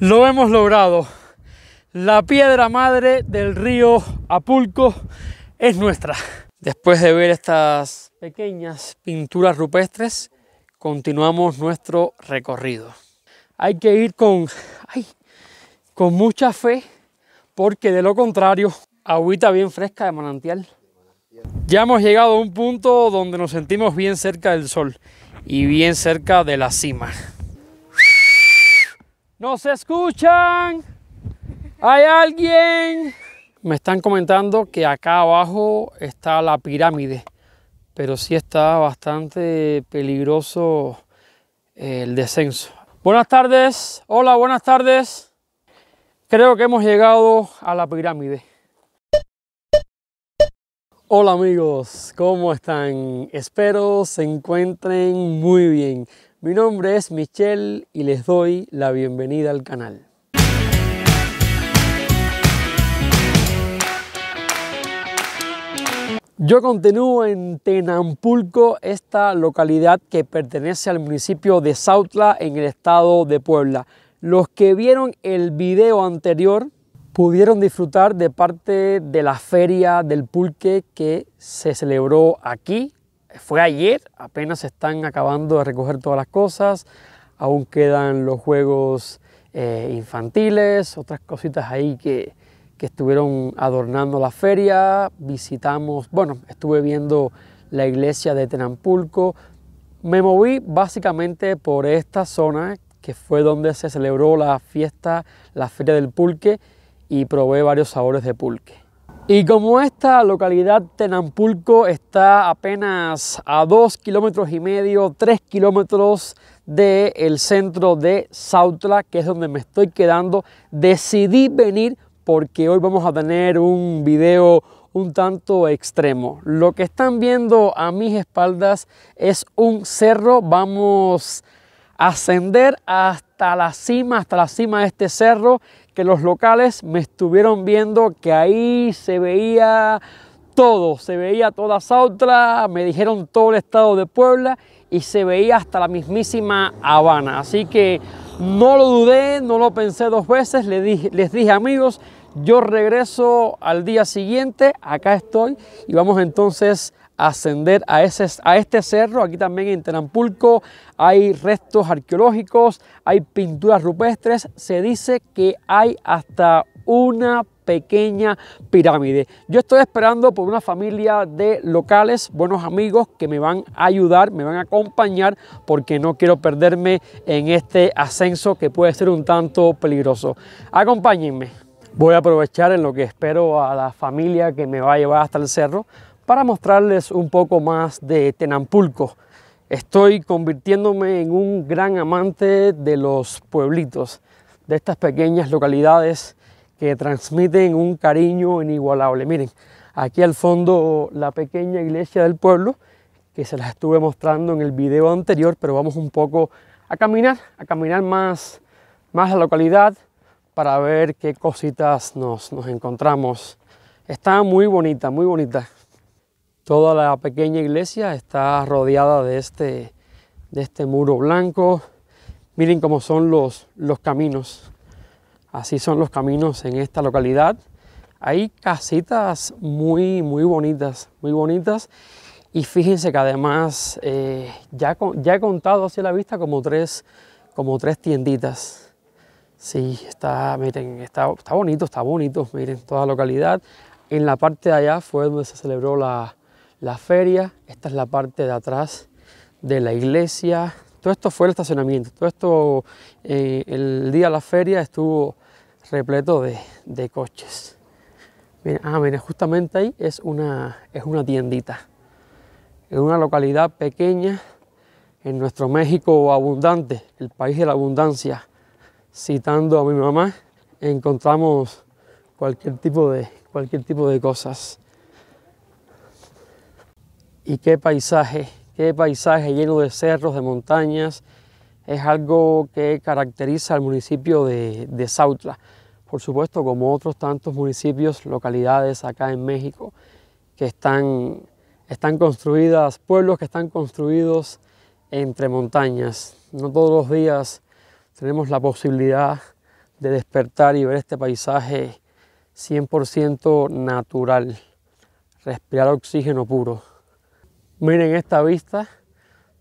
Lo hemos logrado. La piedra madre del río Apulco es nuestra. Después de ver estas pequeñas pinturas rupestres, continuamos nuestro recorrido. Hay que ir con, con mucha fe, porque de lo contrario, agüita bien fresca de manantial. Ya hemos llegado a un punto donde nos sentimos bien cerca del sol y bien cerca de la cima. ¡No se escuchan? ¿Hay alguien? Me están comentando que acá abajo está la pirámide, pero sí está bastante peligroso eh, el descenso. Buenas tardes, hola, buenas tardes. Creo que hemos llegado a la pirámide. Hola amigos, ¿cómo están? Espero se encuentren muy bien. Mi nombre es Michelle y les doy la bienvenida al canal. Yo continúo en Tenampulco, esta localidad que pertenece al municipio de Sautla en el estado de Puebla. Los que vieron el video anterior pudieron disfrutar de parte de la feria del pulque que se celebró aquí fue ayer, apenas se están acabando de recoger todas las cosas, aún quedan los juegos eh, infantiles, otras cositas ahí que, que estuvieron adornando la feria, visitamos, bueno, estuve viendo la iglesia de Tenampulco, me moví básicamente por esta zona que fue donde se celebró la fiesta, la feria del pulque y probé varios sabores de pulque. Y como esta localidad Tenampulco está apenas a dos kilómetros y medio, tres kilómetros del centro de Sautla, que es donde me estoy quedando, decidí venir porque hoy vamos a tener un video un tanto extremo. Lo que están viendo a mis espaldas es un cerro, vamos a ascender hasta la cima, hasta la cima de este cerro que los locales me estuvieron viendo que ahí se veía todo, se veía toda Sautra, me dijeron todo el estado de Puebla y se veía hasta la mismísima Habana. Así que no lo dudé, no lo pensé dos veces, les dije, les dije amigos, yo regreso al día siguiente, acá estoy y vamos entonces ascender a, ese, a este cerro. Aquí también en Terampulco hay restos arqueológicos, hay pinturas rupestres. Se dice que hay hasta una pequeña pirámide. Yo estoy esperando por una familia de locales, buenos amigos que me van a ayudar, me van a acompañar porque no quiero perderme en este ascenso que puede ser un tanto peligroso. Acompáñenme. Voy a aprovechar en lo que espero a la familia que me va a llevar hasta el cerro para mostrarles un poco más de Tenampulco. Estoy convirtiéndome en un gran amante de los pueblitos, de estas pequeñas localidades que transmiten un cariño inigualable. Miren, aquí al fondo la pequeña iglesia del pueblo, que se las estuve mostrando en el video anterior, pero vamos un poco a caminar, a caminar más, más la localidad para ver qué cositas nos, nos encontramos. Está muy bonita, muy bonita. Toda la pequeña iglesia está rodeada de este, de este muro blanco. Miren cómo son los, los caminos. Así son los caminos en esta localidad. Hay casitas muy, muy bonitas, muy bonitas. Y fíjense que además eh, ya, ya, he contado hacia la vista como tres, como tres tienditas. Sí, está, miren, está, está bonito, está bonito, miren, toda la localidad. En la parte de allá fue donde se celebró la, la feria, esta es la parte de atrás de la iglesia, todo esto fue el estacionamiento, todo esto eh, el día de la feria estuvo repleto de, coches. ah, mira, justamente ahí es una, es una tiendita, en una localidad pequeña, en nuestro México abundante, el país de la abundancia, citando a mi mamá, encontramos cualquier tipo de, cualquier tipo de cosas y qué paisaje, qué paisaje lleno de cerros, de montañas. Es algo que caracteriza al municipio de, de Sautla. Por supuesto, como otros tantos municipios, localidades acá en México, que están, están construidas, pueblos que están construidos entre montañas. No todos los días tenemos la posibilidad de despertar y ver este paisaje 100% natural, respirar oxígeno puro. Miren esta vista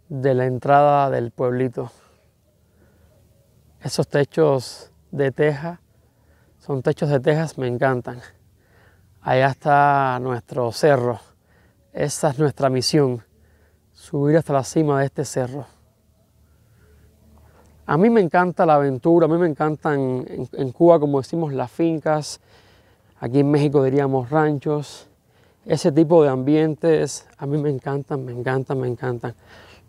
de la entrada del pueblito. Esos techos de teja son techos de tejas, me encantan. Allá está nuestro cerro. Esa es nuestra misión, subir hasta la cima de este cerro. A mí me encanta la aventura, a mí me encantan en Cuba, como decimos, las fincas. Aquí en México diríamos ranchos. Ese tipo de ambientes a mí me encantan, me encantan, me encantan.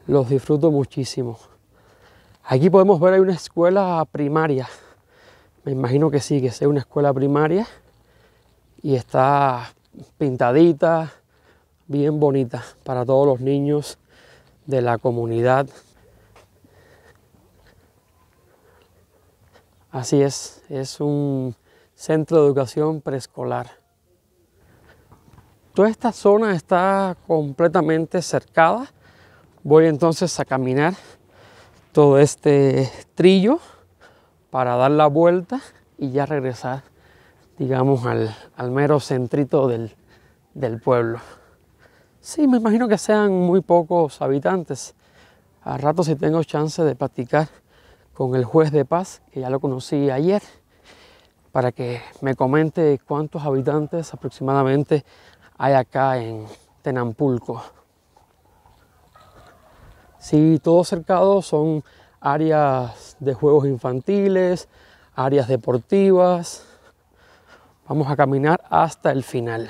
Los disfruto muchísimo. Aquí podemos ver hay una escuela primaria. Me imagino que sí, que sea una escuela primaria. Y está pintadita, bien bonita para todos los niños de la comunidad. Así es, es un centro de educación preescolar. Toda esta zona está completamente cercada. Voy entonces a caminar todo este trillo para dar la vuelta y ya regresar, digamos, al, mero centrito del, del pueblo. Sí, me imagino que sean muy pocos habitantes. A rato si tengo chance de platicar con el juez de paz, que ya lo conocí ayer, para que me comente cuántos habitantes aproximadamente hay acá en Tenampulco. Sí, todos cercados son áreas de juegos infantiles, áreas deportivas. Vamos a caminar hasta el final.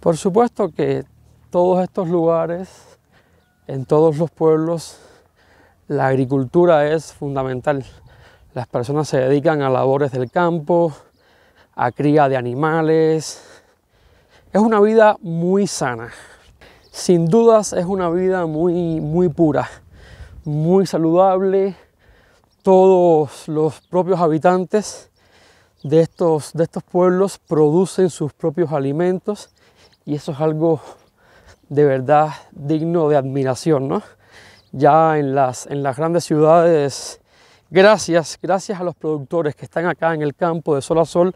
Por supuesto que todos estos lugares, en todos los pueblos, la agricultura es fundamental. Las personas se dedican a labores del campo, a cría de animales. Es una vida muy sana. Sin dudas es una vida muy, muy pura, muy saludable. Todos los propios habitantes de estos, de estos pueblos producen sus propios alimentos y eso es algo de verdad digno de admiración. ¿no? Ya en las, en las grandes ciudades Gracias, gracias a los productores que están acá en el campo de sol a sol,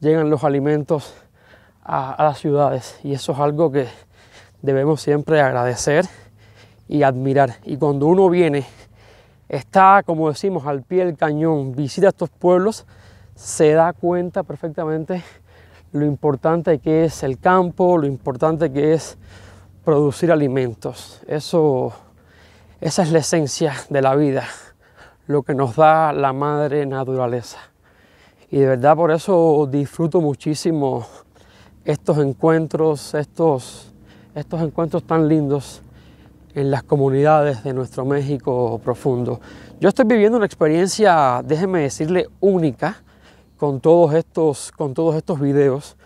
llegan los alimentos a, las ciudades y eso es algo que debemos siempre agradecer y admirar. Y cuando uno viene, está, como decimos, al pie del cañón, visita estos pueblos, se da cuenta perfectamente lo importante que es el campo, lo importante que es producir alimentos. Eso, esa es la esencia de la vida lo que nos da la madre naturaleza. Y de verdad por eso disfruto muchísimo estos encuentros, estos, estos encuentros tan lindos en las comunidades de nuestro México profundo. Yo estoy viviendo una experiencia, déjeme decirle, única con todos estos, con todos estos videos.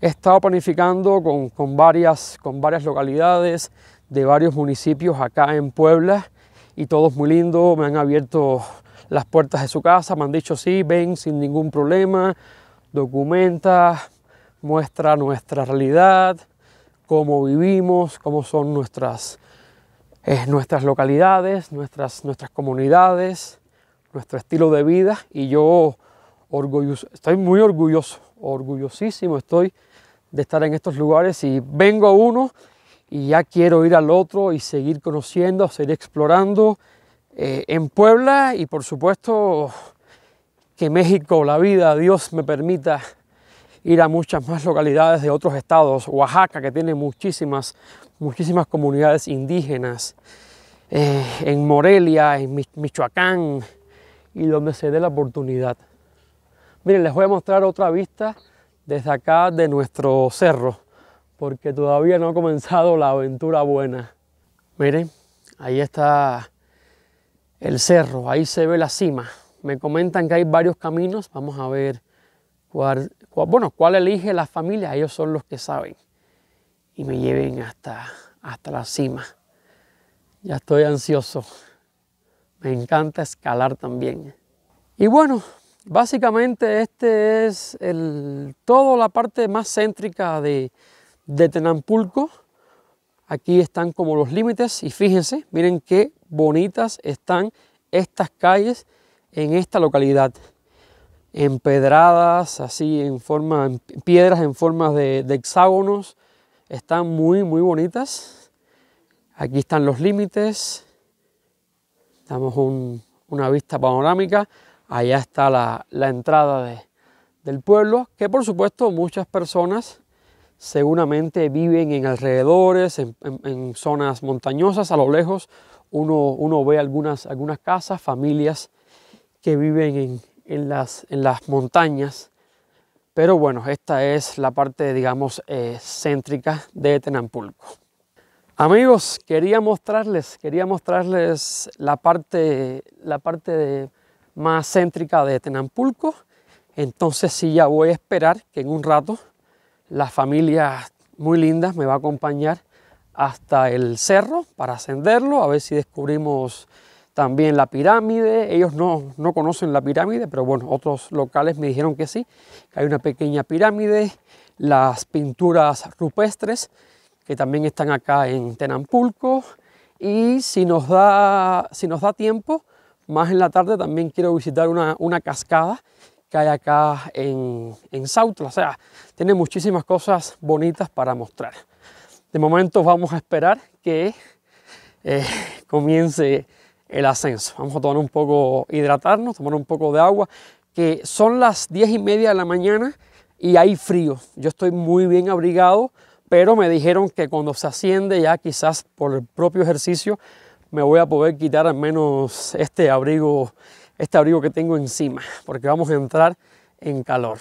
He estado planificando con, varias, con varias localidades de varios municipios acá en Puebla y todos muy lindos, me han abierto las puertas de su casa, me han dicho sí, ven sin ningún problema, documenta, muestra nuestra realidad, cómo vivimos, cómo son nuestras, eh, nuestras localidades, nuestras, nuestras comunidades, nuestro estilo de vida y yo orgulloso, estoy muy orgulloso, orgullosísimo estoy de estar en estos lugares y vengo a uno y ya quiero ir al otro y seguir conociendo, seguir explorando eh, en Puebla y por supuesto que México, la vida, Dios me permita ir a muchas más localidades de otros estados, Oaxaca que tiene muchísimas, muchísimas comunidades indígenas, eh, en Morelia, en Michoacán y donde se dé la oportunidad. Miren, les voy a mostrar otra vista desde acá de nuestro cerro porque todavía no ha comenzado la aventura buena. Miren, ahí está el cerro, ahí se ve la cima. Me comentan que hay varios caminos, vamos a ver cuál, bueno, cuál elige la familia, ellos son los que saben. Y me lleven hasta, hasta la cima. Ya estoy ansioso. Me encanta escalar también. Y bueno, básicamente este es el, toda la parte más céntrica de, de Tenampulco. Aquí están como los límites y fíjense, miren qué bonitas están estas calles en esta localidad. Empedradas, así en forma, piedras en forma de, hexágonos. Están muy, muy bonitas. Aquí están los límites. Damos una vista panorámica. Allá está la, la entrada de, del pueblo, que por supuesto muchas personas seguramente viven en alrededores, en, zonas montañosas, a lo lejos uno, ve algunas, algunas, casas, familias que viven en las, en, las, montañas. Pero bueno, esta es la parte, digamos, eh, céntrica de Tenampulco. Amigos, quería mostrarles, quería mostrarles la parte, la parte más céntrica de Tenampulco. Entonces sí, ya voy a esperar que en un rato las familias muy lindas, me va a acompañar hasta el cerro para ascenderlo, a ver si descubrimos también la pirámide. Ellos no, no, conocen la pirámide, pero bueno, otros locales me dijeron que sí, que hay una pequeña pirámide, las pinturas rupestres, que también están acá en Tenampulco, y si nos da, si nos da tiempo, más en la tarde también quiero visitar una, una cascada que hay acá en, Sautla. O sea, tiene muchísimas cosas bonitas para mostrar. De momento vamos a esperar que eh, comience el ascenso. Vamos a tomar un poco, hidratarnos, tomar un poco de agua, que son las 10 y media de la mañana y hay frío. Yo estoy muy bien abrigado, pero me dijeron que cuando se asciende ya quizás por el propio ejercicio me voy a poder quitar al menos este abrigo este abrigo que tengo encima, porque vamos a entrar en calor.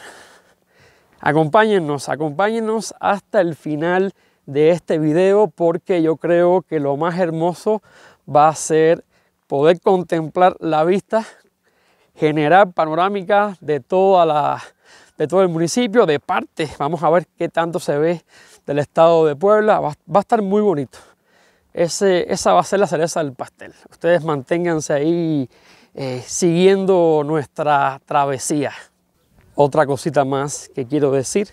Acompáñennos, acompáñennos hasta el final de este video porque yo creo que lo más hermoso va a ser poder contemplar la vista, generar panorámica. de toda la de todo el municipio, de parte. Vamos a ver qué tanto se ve del estado de Puebla. Va, a estar muy bonito. Ese, esa va a ser la cereza del pastel. Ustedes manténganse ahí eh, siguiendo nuestra travesía. Otra cosita más que quiero decir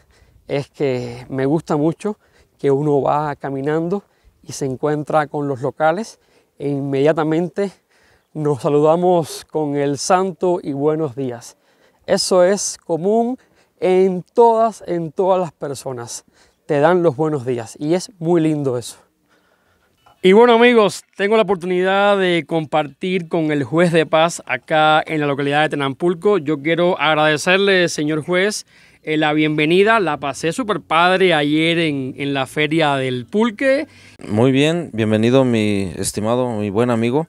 es que me gusta mucho que uno va caminando y se encuentra con los locales e inmediatamente nos saludamos con el santo y buenos días. Eso es común en todas, en todas las personas. Te dan los buenos días y es muy lindo eso. Y bueno amigos, tengo la oportunidad de compartir con el juez de paz acá en la localidad de Tenampulco. Yo quiero agradecerle, señor juez, eh, la bienvenida. La pasé súper padre ayer en, en, la feria del pulque. Muy bien, bienvenido mi estimado, mi buen amigo.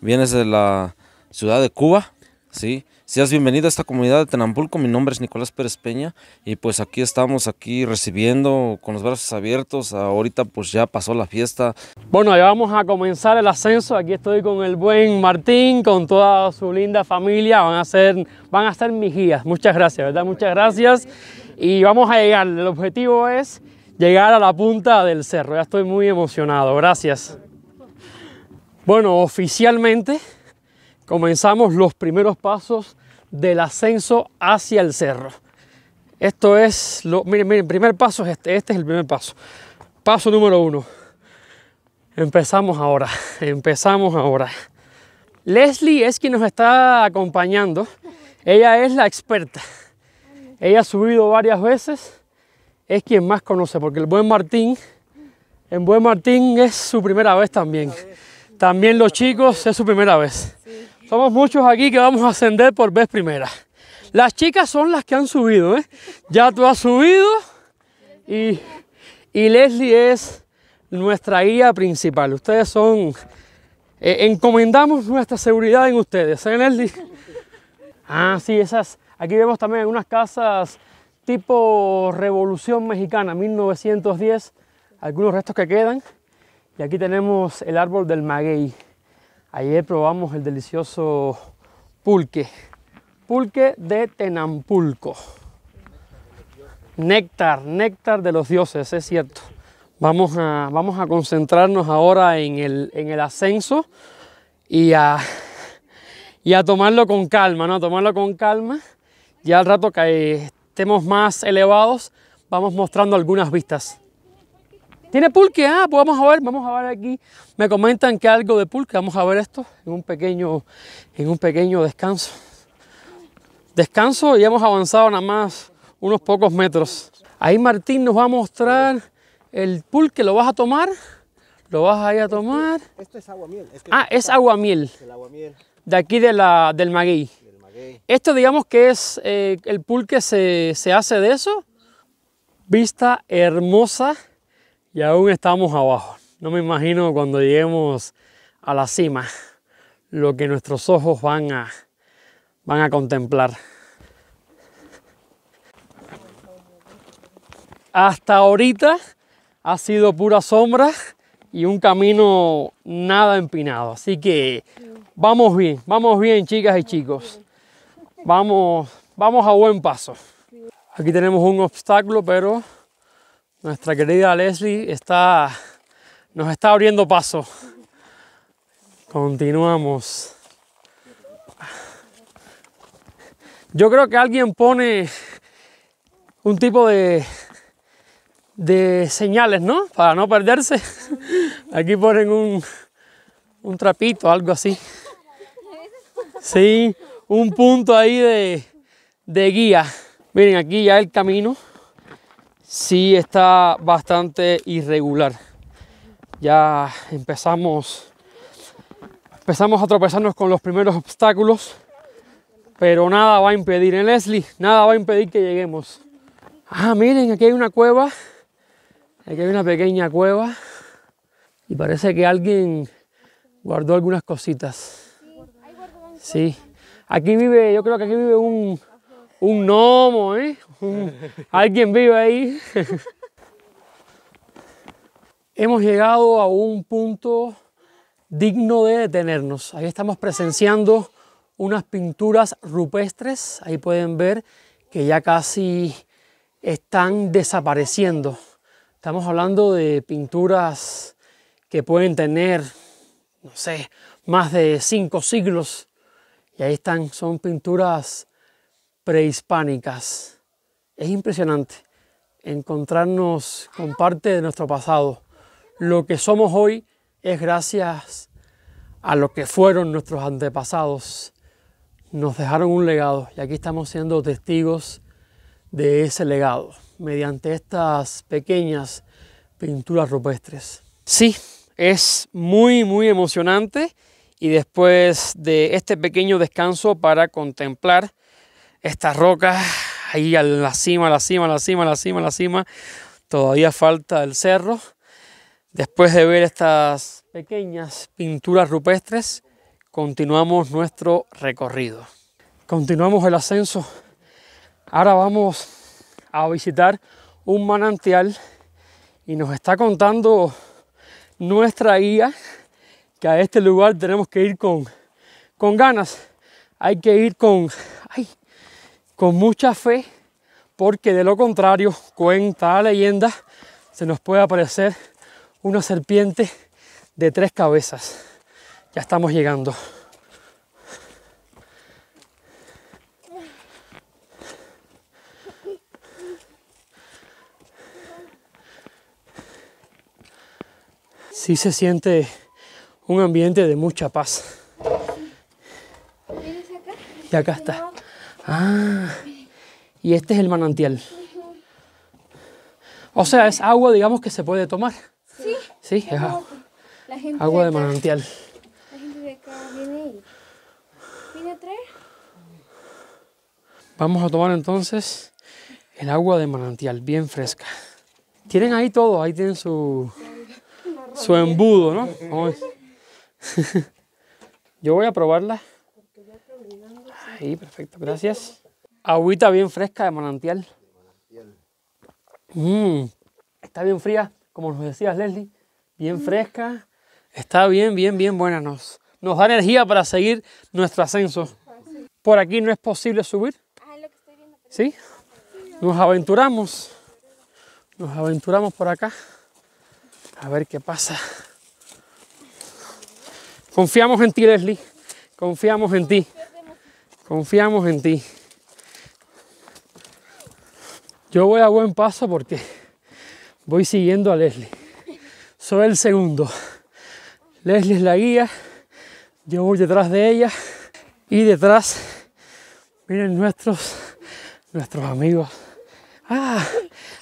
Vienes de la ciudad de Cuba, ¿sí? Seas bienvenido a esta comunidad de Tenambulco, mi nombre es Nicolás Pérez Peña y pues aquí estamos, aquí recibiendo con los brazos abiertos, ahorita pues ya pasó la fiesta. Bueno, ya vamos a comenzar el ascenso, aquí estoy con el buen Martín, con toda su linda familia, van a ser, van a ser mis guías, muchas gracias, ¿verdad? Muchas gracias y vamos a llegar, el objetivo es llegar a la punta del cerro, ya estoy muy emocionado, gracias. Bueno, oficialmente comenzamos los primeros pasos del ascenso hacia el cerro. Esto es, lo, miren, miren, primer paso es este, este es el primer paso. Paso número uno. Empezamos ahora, empezamos ahora. Leslie es quien nos está acompañando. Ella es la experta. Ella ha subido varias veces. Es quien más conoce, porque el buen Martín, en buen Martín es su primera vez también. También los chicos es su primera vez. Somos muchos aquí que vamos a ascender por vez primera. Las chicas son las que han subido, ¿eh? Ya tú has subido y, Leslie es nuestra guía principal. Ustedes son... Eh, encomendamos nuestra seguridad en ustedes, ¿eh, Leslie? Ah, sí, esas... Aquí vemos también unas casas tipo Revolución Mexicana, 1910. Algunos restos que quedan. Y aquí tenemos el árbol del maguey. Ayer probamos el delicioso pulque, pulque de Tenampulco. Néctar, néctar de los dioses, es cierto. Vamos a, vamos a concentrarnos ahora en el, en el ascenso y a, y a tomarlo con calma, ¿no? tomarlo con calma. Ya al rato que estemos más elevados, vamos mostrando algunas vistas. ¿Tiene pulque? Ah, pues vamos a ver, vamos a ver aquí. Me comentan que algo de pulque. Vamos a ver esto en un pequeño, en un pequeño descanso. Descanso y hemos avanzado nada más unos pocos metros. Ahí Martín nos va a mostrar el pulque. ¿Lo vas a tomar? ¿Lo vas a ir a tomar? Esto es aguamiel. ah, es aguamiel. De aquí de la, del maguey. Del Esto digamos que es eh, el pulque se, se hace de eso. Vista hermosa y aún estamos abajo. No me imagino cuando lleguemos a la cima lo que nuestros ojos van a, van a contemplar. Hasta ahorita ha sido pura sombra y un camino nada empinado. Así que vamos bien, vamos bien chicas y chicos. Vamos, vamos a buen paso. Aquí tenemos un obstáculo, pero nuestra querida Leslie está, nos está abriendo paso. Continuamos. Yo creo que alguien pone un tipo de, de señales, ¿no? Para no perderse. Aquí ponen un, un trapito, algo así. Sí, un punto ahí de, de guía. Miren, aquí ya el camino sí está bastante irregular. Ya empezamos, empezamos a tropezarnos con los primeros obstáculos, pero nada va a impedir, en ¿eh, Leslie, nada va a impedir que lleguemos. Ah, miren, aquí hay una cueva, aquí hay una pequeña cueva y parece que alguien guardó algunas cositas. Sí, aquí vive, yo creo que aquí vive un, un gnomo, ¿eh? Alguien vive ahí. Hemos llegado a un punto digno de detenernos. Ahí estamos presenciando unas pinturas rupestres. Ahí pueden ver que ya casi están desapareciendo. Estamos hablando de pinturas que pueden tener, no sé, más de cinco siglos. Y ahí están, son pinturas prehispánicas. Es impresionante encontrarnos con parte de nuestro pasado. Lo que somos hoy es gracias a lo que fueron nuestros antepasados. Nos dejaron un legado y aquí estamos siendo testigos de ese legado mediante estas pequeñas pinturas rupestres. Sí, es muy, muy emocionante y después de este pequeño descanso para contemplar estas rocas ahí a la cima, a la cima, a la cima, a la cima, a la cima. Todavía falta el cerro. Después de ver estas pequeñas pinturas rupestres, continuamos nuestro recorrido. Continuamos el ascenso. Ahora vamos a visitar un manantial y nos está contando nuestra guía que a este lugar tenemos que ir con, con ganas. Hay que ir con con mucha fe, porque de lo contrario, cuenta la leyenda, se nos puede aparecer una serpiente de tres cabezas. Ya estamos llegando. Sí se siente un ambiente de mucha paz. Y acá está. Ah, y este es el manantial. O sea, es agua, digamos, que se puede tomar. Sí. Sí, es agua. agua de, manantial. La gente de acá viene Vamos a tomar entonces el agua de manantial, bien fresca. Tienen ahí todo, ahí tienen su, su embudo, ¿no? Yo voy a probarla. Sí, perfecto, gracias. Agüita bien fresca de manantial. Mm, está bien fría, como nos decías Leslie, bien mm. fresca. Está bien, bien, bien buena. Nos, nos da energía para seguir nuestro ascenso. Por aquí no es posible subir. Ah, ¿Sí? Nos aventuramos. Nos aventuramos por acá. A ver qué pasa. Confiamos en ti, Leslie. Confiamos en ti. Confiamos en ti. Yo voy a buen paso porque voy siguiendo a Leslie. Soy el segundo. Leslie es la guía. Yo voy detrás de ella. Y detrás, miren nuestros, nuestros amigos. Ah,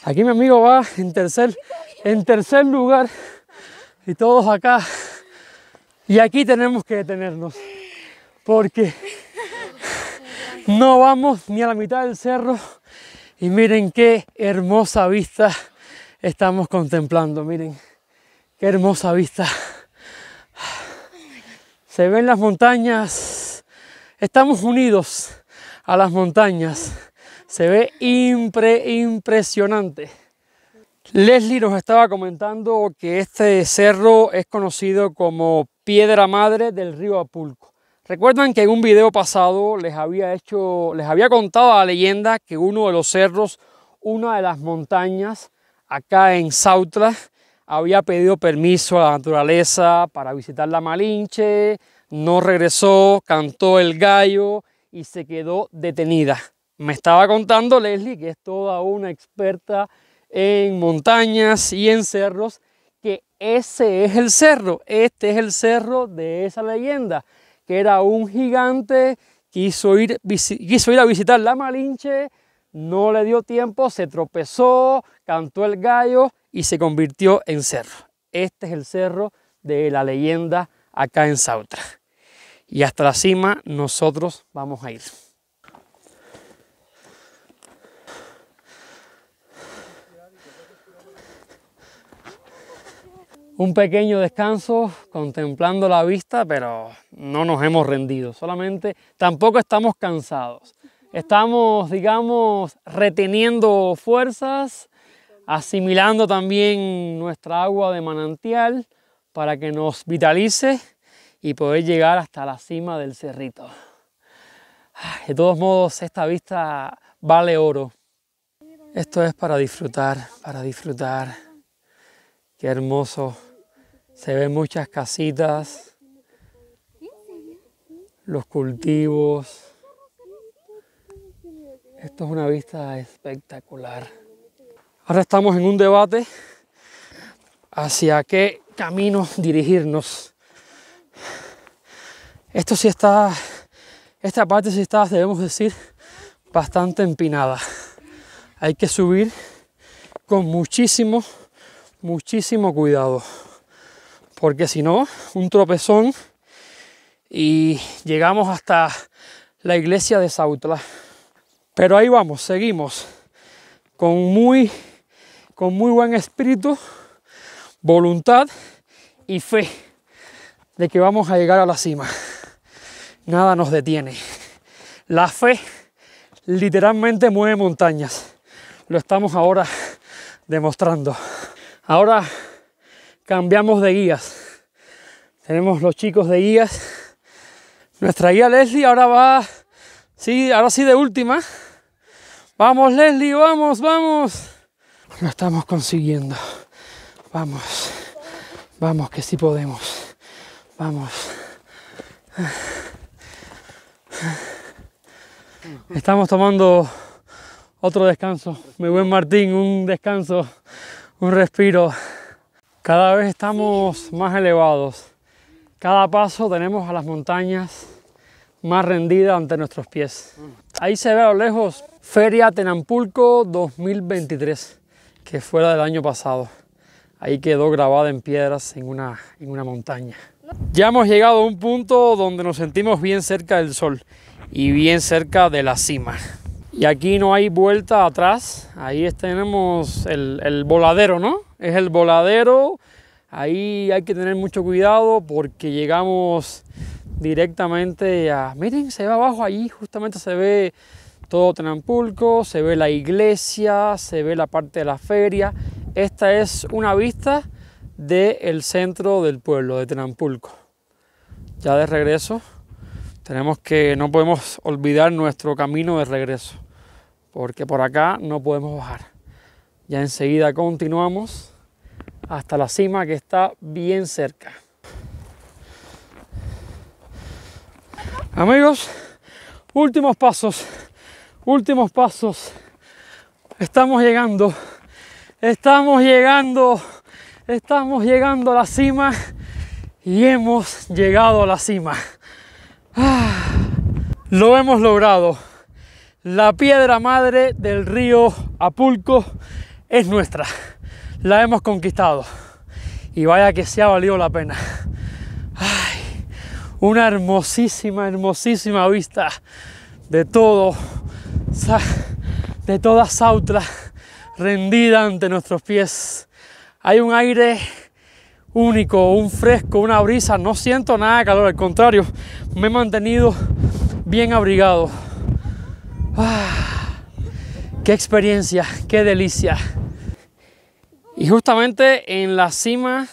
aquí mi amigo va en tercer, en tercer lugar. Y todos acá. Y aquí tenemos que detenernos. Porque no vamos ni a la mitad del cerro y miren qué hermosa vista estamos contemplando. Miren qué hermosa vista. Se ven las montañas. Estamos unidos a las montañas. Se ve impresionante. Leslie nos estaba comentando que este cerro es conocido como Piedra Madre del río Apulco. Recuerdan que en un video pasado les había hecho, les había contado la leyenda que uno de los cerros, una de las montañas acá en Sautra, había pedido permiso a la naturaleza para visitar la Malinche, no regresó, cantó el gallo y se quedó detenida. Me estaba contando Leslie, que es toda una experta en montañas y en cerros, que ese es el cerro, este es el cerro de esa leyenda que era un gigante, quiso ir, quiso ir a visitar la Malinche, no le dio tiempo, se tropezó, cantó el gallo y se convirtió en cerro. Este es el cerro de la leyenda acá en Sautra. Y hasta la cima nosotros vamos a ir. un pequeño descanso contemplando la vista, pero no nos hemos rendido, solamente tampoco estamos cansados. Estamos, digamos, reteniendo fuerzas, asimilando también nuestra agua de manantial para que nos vitalice y poder llegar hasta la cima del cerrito. De todos modos, esta vista vale oro. Esto es para disfrutar, para disfrutar. Qué hermoso se ven muchas casitas, los cultivos. Esto es una vista espectacular. Ahora estamos en un debate hacia qué camino dirigirnos. Esto sí está, esta parte sí está, debemos decir, bastante empinada. Hay que subir con muchísimo, muchísimo cuidado porque si no, un tropezón y llegamos hasta la iglesia de Sautla. Pero ahí vamos, seguimos con muy, con muy buen espíritu, voluntad y fe de que vamos a llegar a la cima. Nada nos detiene. La fe literalmente mueve montañas. Lo estamos ahora demostrando. Ahora cambiamos de guías. Tenemos los chicos de guías. Nuestra guía Leslie ahora va, sí, ahora sí de última. Vamos Leslie, vamos, vamos. Lo estamos consiguiendo. Vamos, vamos, que sí podemos. Vamos. Estamos tomando otro descanso. Mi buen Martín, un descanso, un respiro. Cada vez estamos más elevados. Cada paso tenemos a las montañas más rendidas ante nuestros pies. Ahí se ve a lo lejos Feria Tenampulco 2023, que fuera del año pasado. Ahí quedó grabada en piedras en una, en una montaña. Ya hemos llegado a un punto donde nos sentimos bien cerca del sol y bien cerca de la cima. Y aquí no hay vuelta atrás. Ahí tenemos el, el voladero, ¿no? es el voladero. Ahí hay que tener mucho cuidado porque llegamos directamente a... Miren, se ve abajo ahí, justamente se ve todo Tenampulco, se ve la iglesia, se ve la parte de la feria. Esta es una vista del centro del pueblo de Tenampulco. Ya de regreso, tenemos que, no podemos olvidar nuestro camino de regreso, porque por acá no podemos bajar. Ya enseguida continuamos hasta la cima que está bien cerca. Amigos, últimos pasos, últimos pasos. Estamos llegando, estamos llegando, estamos llegando a la cima y hemos llegado a la cima. Ah, lo hemos logrado. La piedra madre del río Apulco es nuestra, la hemos conquistado y vaya que se ha valido la pena. Ay, una hermosísima, hermosísima vista de todo, de toda Sautra rendida ante nuestros pies. Hay un aire único, un fresco, una brisa. No siento nada de calor, al contrario, me he mantenido bien abrigado. Ah. Qué experiencia, qué delicia. Y justamente en la cima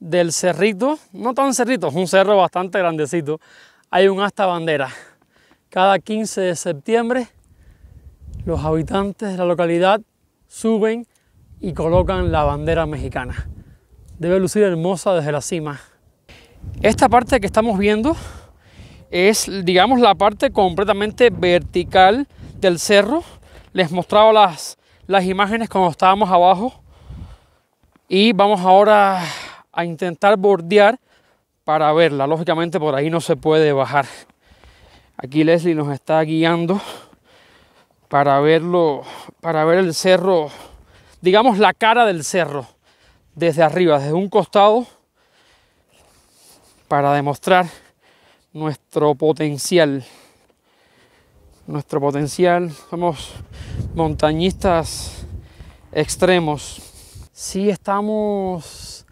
del cerrito, no tan cerrito, es un cerro bastante grandecito, hay un asta bandera. Cada 15 de septiembre los habitantes de la localidad suben y colocan la bandera mexicana. Debe lucir hermosa desde la cima. Esta parte que estamos viendo es, digamos, la parte completamente vertical del cerro les mostraba las, las imágenes cuando estábamos abajo. Y vamos ahora a intentar bordear para verla. Lógicamente por ahí no se puede bajar. Aquí Leslie nos está guiando para verlo, para ver el cerro, digamos la cara del cerro desde arriba, desde un costado, para demostrar nuestro potencial nuestro potencial. Somos montañistas extremos. Sí estamos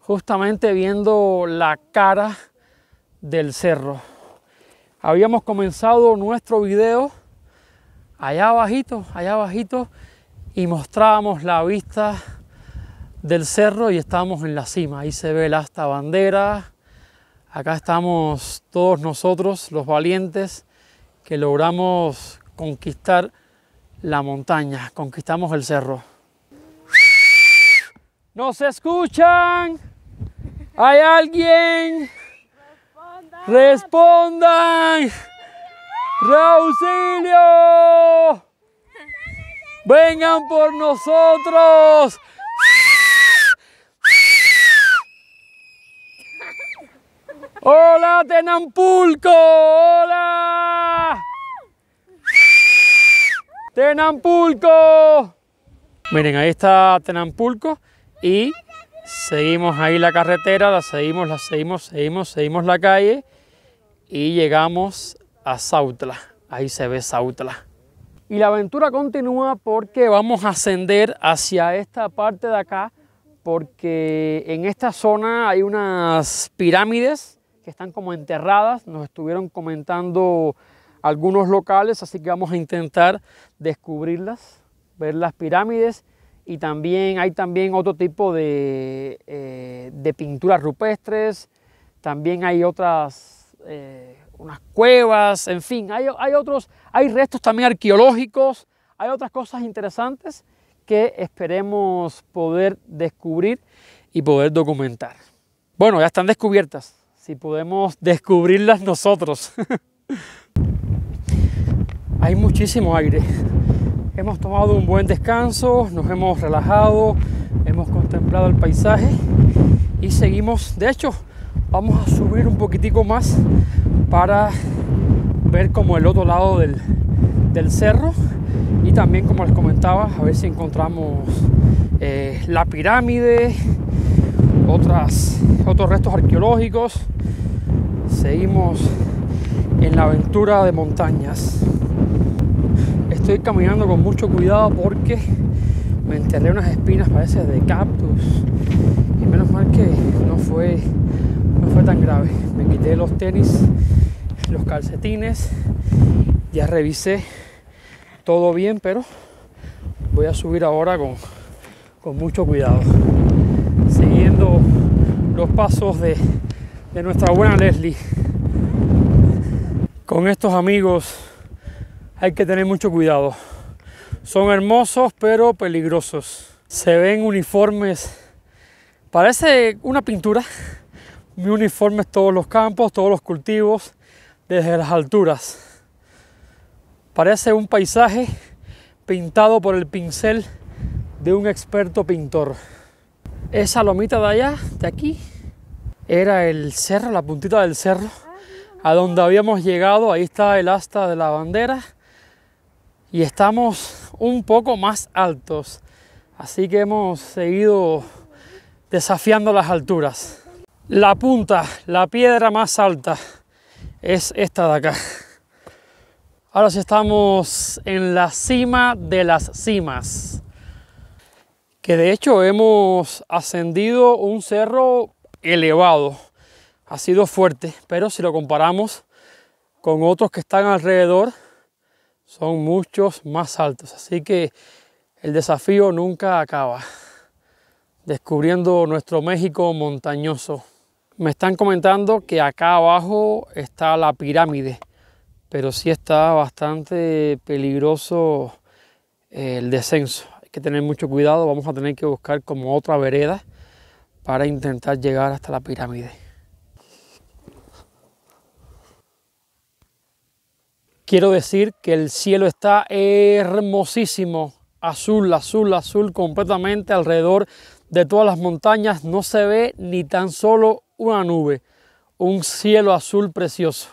justamente viendo la cara del cerro. Habíamos comenzado nuestro video allá abajito, allá abajito, y mostrábamos la vista del cerro y estamos en la cima. Ahí se ve la hasta bandera. Acá estamos todos nosotros, los valientes, que logramos conquistar la montaña, conquistamos el cerro. ¡Nos escuchan! ¿Hay alguien? ¡Respondan! nosotros! ¡Vengan por nosotros! ¡Hola, Tenampulco! ¡Hola! ¡Tenampulco! Miren, ahí está Tenampulco y seguimos ahí la carretera, la seguimos, la seguimos, seguimos, seguimos la calle y llegamos a Sautla. Ahí se ve Sautla. Y la aventura continúa porque vamos a ascender hacia esta parte de acá porque en esta zona hay unas pirámides que están como enterradas, nos estuvieron comentando algunos locales, así que vamos a intentar descubrirlas, ver las pirámides y también hay también otro tipo de, eh, pinturas rupestres, también hay otras, eh, unas cuevas, en fin, hay, otros, hay restos también arqueológicos, hay otras cosas interesantes que esperemos poder descubrir y poder documentar. Bueno, ya están descubiertas si podemos descubrirlas nosotros. Hay muchísimo aire. Hemos tomado un buen descanso, nos hemos relajado, hemos contemplado el paisaje y seguimos. De hecho, vamos a subir un poquitico más para ver como el otro lado del, cerro y también como les comentaba, a ver si encontramos eh, la pirámide, otras, otros restos arqueológicos. Seguimos en la aventura de montañas. Estoy caminando con mucho cuidado porque me enterré unas espinas, parece, de cactus. Y menos mal que no fue, no fue tan grave. Me quité los tenis, los calcetines, ya revisé todo bien, pero voy a subir ahora con mucho cuidado siguiendo los pasos de, nuestra buena Leslie. Con estos amigos hay que tener mucho cuidado. Son hermosos pero peligrosos. Se ven uniformes, parece una pintura. Mi uniforme todos los campos, todos los cultivos, desde las alturas. Parece un paisaje pintado por el pincel de un experto pintor. Esa lomita de allá, de aquí, era el cerro, la puntita del cerro, a donde habíamos llegado. Ahí está el asta de la bandera. Y estamos un poco más altos. Así que hemos seguido desafiando las alturas. La punta, la piedra más alta, es esta de acá. Ahora sí estamos en la cima de las cimas que de hecho hemos ascendido un cerro elevado, ha sido fuerte, pero si lo comparamos con otros que están alrededor, son muchos más altos, así que el desafío nunca acaba. Descubriendo nuestro México montañoso. Me están comentando que acá abajo está la pirámide, pero sí está bastante peligroso el descenso tener mucho cuidado, vamos a tener que buscar como otra vereda para intentar llegar hasta la pirámide. Quiero decir que el cielo está hermosísimo, azul, azul, azul, completamente alrededor de todas las montañas. No se ve ni tan solo una nube, un cielo azul precioso.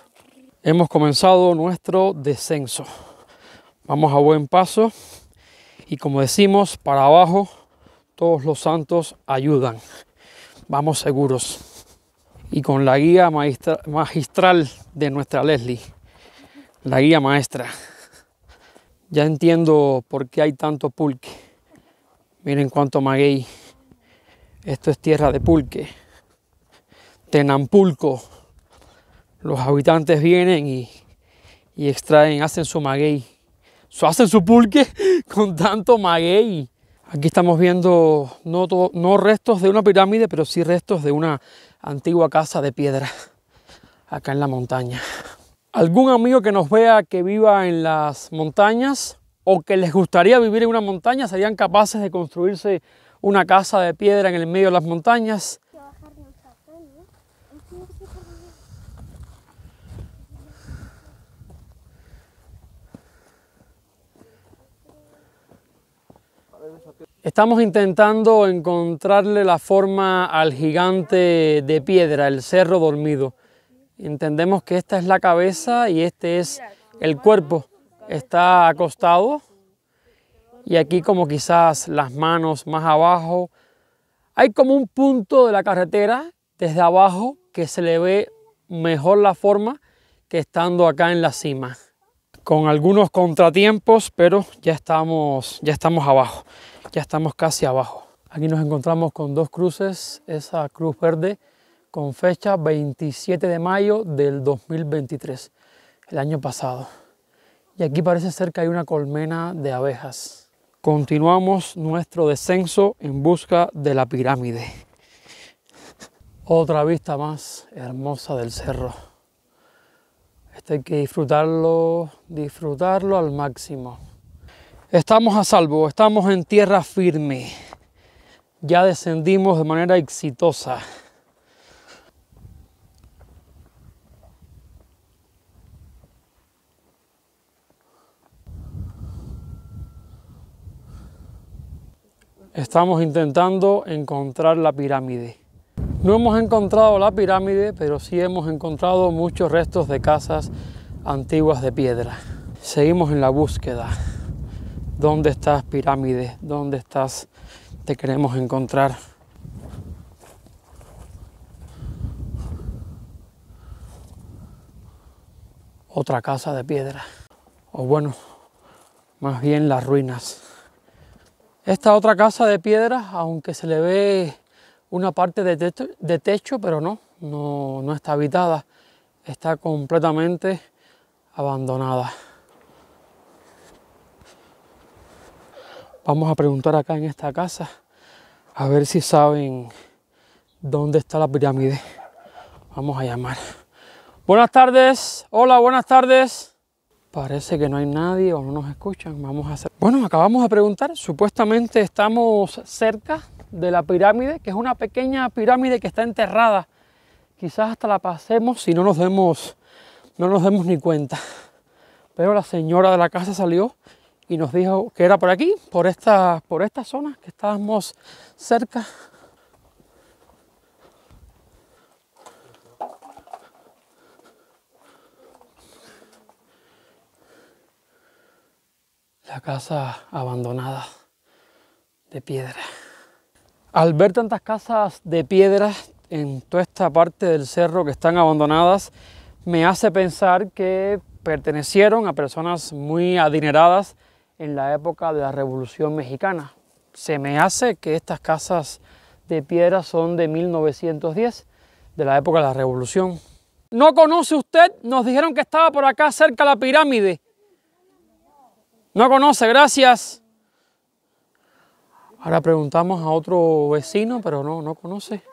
Hemos comenzado nuestro descenso. Vamos a buen paso. Y como decimos, para abajo todos los santos ayudan. Vamos seguros. Y con la guía magistral de nuestra Leslie, la guía maestra. Ya entiendo por qué hay tanto pulque. Miren cuánto maguey. Esto es tierra de pulque. Tenampulco. Los habitantes vienen y extraen, hacen su maguey hacen su pulque con tanto maguey. Aquí estamos viendo no, no restos de una pirámide, pero sí restos de una antigua casa de piedra acá en la montaña. Algún amigo que nos vea que viva en las montañas o que les gustaría vivir en una montaña, serían capaces de construirse una casa de piedra en el medio de las montañas. Estamos intentando encontrarle la forma al gigante de piedra, el cerro dormido. Entendemos que esta es la cabeza y este es el cuerpo. Está acostado y aquí como quizás las manos más abajo. Hay como un punto de la carretera desde abajo que se le ve mejor la forma que estando acá en la cima. Con algunos contratiempos, pero ya estamos, ya estamos abajo ya estamos casi abajo. Aquí nos encontramos con dos cruces, esa cruz verde con fecha 27 de mayo del 2023, el año pasado. Y aquí parece ser que hay una colmena de abejas. Continuamos nuestro descenso en busca de la pirámide. Otra vista más hermosa del cerro. Este hay que disfrutarlo, disfrutarlo al máximo. Estamos a salvo, estamos en tierra firme. Ya descendimos de manera exitosa. Estamos intentando encontrar la pirámide. No hemos encontrado la pirámide, pero sí hemos encontrado muchos restos de casas antiguas de piedra. Seguimos en la búsqueda. ¿Dónde estás, pirámide? ¿Dónde estás? Te queremos encontrar. Otra casa de piedra. O bueno, más bien las ruinas. Esta otra casa de piedra, aunque se le ve una parte de techo, de techo pero no, no, no está habitada. Está completamente abandonada. Vamos a preguntar acá en esta casa a ver si saben dónde está la pirámide. Vamos a llamar. Buenas tardes. Hola, buenas tardes. Parece que no hay nadie o no nos escuchan. Vamos a hacer. Bueno, acabamos de preguntar. Supuestamente estamos cerca de la pirámide, que es una pequeña pirámide que está enterrada. Quizás hasta la pasemos si no nos vemos, no nos demos ni cuenta. Pero la señora de la casa salió y nos dijo que era por aquí, por esta, por zona que estábamos cerca. La casa abandonada de piedra. Al ver tantas casas de piedra en toda esta parte del cerro que están abandonadas, me hace pensar que pertenecieron a personas muy adineradas en la época de la Revolución Mexicana. Se me hace que estas casas de piedra son de 1910, de la época de la Revolución. No conoce usted, nos dijeron que estaba por acá cerca de la pirámide. No conoce, gracias. Ahora preguntamos a otro vecino, pero no, no conoce.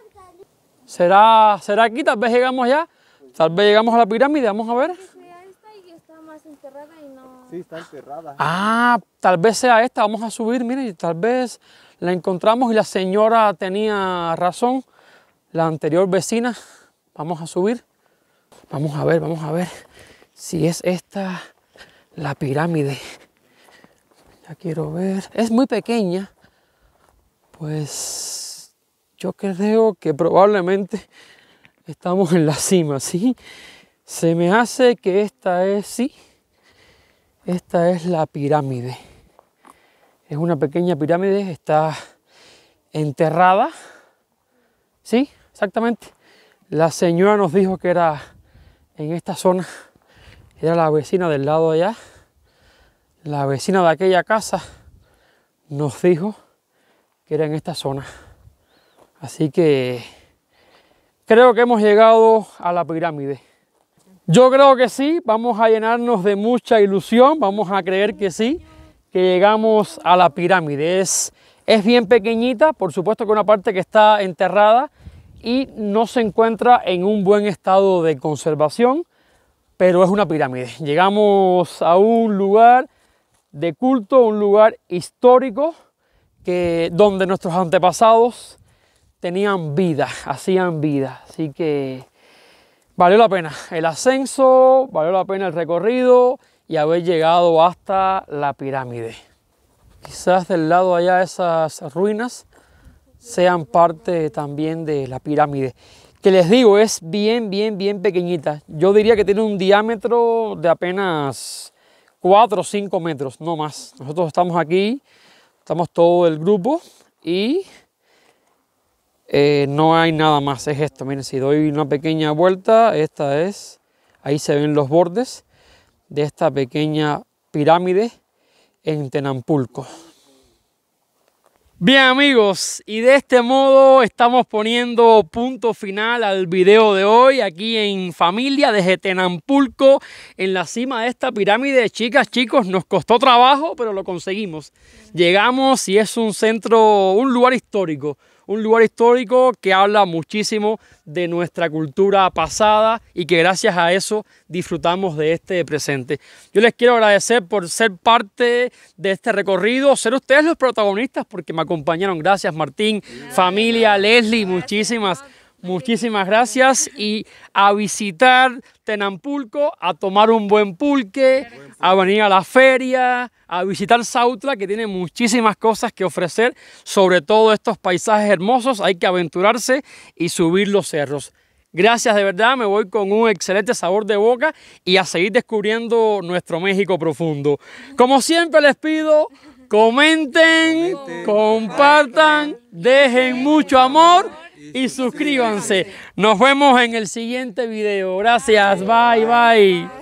¿Será, ¿Será aquí? Tal vez llegamos ya. Tal vez llegamos a la pirámide, vamos a ver. Sí, está Ah, tal vez sea esta, vamos a subir, mire, tal vez la encontramos y la señora tenía razón, la anterior vecina. Vamos a subir, vamos a ver, vamos a ver si es esta la pirámide. Ya quiero ver, es muy pequeña, pues yo creo que probablemente estamos en la cima, ¿sí? Se me hace que esta es, sí, esta es la pirámide. Es una pequeña pirámide, está enterrada. Sí, exactamente. La señora nos dijo que era en esta zona. Era la vecina del lado allá. La vecina de aquella casa nos dijo que era en esta zona. Así que creo que hemos llegado a la pirámide. Yo creo que sí, vamos a llenarnos de mucha ilusión, vamos a creer que sí, que llegamos a la pirámide. Es, es bien pequeñita, por supuesto que una parte que está enterrada y no se encuentra en un buen estado de conservación, pero es una pirámide. Llegamos a un lugar de culto, un lugar histórico que, donde nuestros antepasados tenían vida, hacían vida. Así que Valió la pena el ascenso, valió la pena el recorrido y haber llegado hasta la pirámide. Quizás del lado allá esas ruinas sean parte también de la pirámide, que les digo es bien, bien, bien pequeñita. Yo diría que tiene un diámetro de apenas 4 o 5 metros, no más. Nosotros estamos aquí, estamos todo el grupo y eh, no hay nada más, es esto. Miren, si doy una pequeña vuelta, esta es, ahí se ven los bordes de esta pequeña pirámide en Tenampulco. Bien amigos, y de este modo estamos poniendo punto final al video de hoy aquí en familia desde Tenampulco, en la cima de esta pirámide. Chicas, chicos, nos costó trabajo, pero lo conseguimos. Llegamos y es un centro, un lugar histórico, un lugar histórico que habla muchísimo de nuestra cultura pasada y que gracias a eso disfrutamos de este presente. Yo les quiero agradecer por ser parte de este recorrido, ser ustedes los protagonistas porque me acompañaron. Gracias Martín, familia, Leslie, muchísimas Muchísimas gracias y a visitar Tenampulco, a tomar un buen pulque, a venir a la feria, a visitar Sautla, que tiene muchísimas cosas que ofrecer, sobre todo estos paisajes hermosos, hay que aventurarse y subir los cerros. Gracias de verdad, me voy con un excelente sabor de boca y a seguir descubriendo nuestro México profundo. Como siempre les pido, comenten, compartan, dejen mucho amor y suscríbanse. Nos vemos en el siguiente video. Gracias. Bye, bye.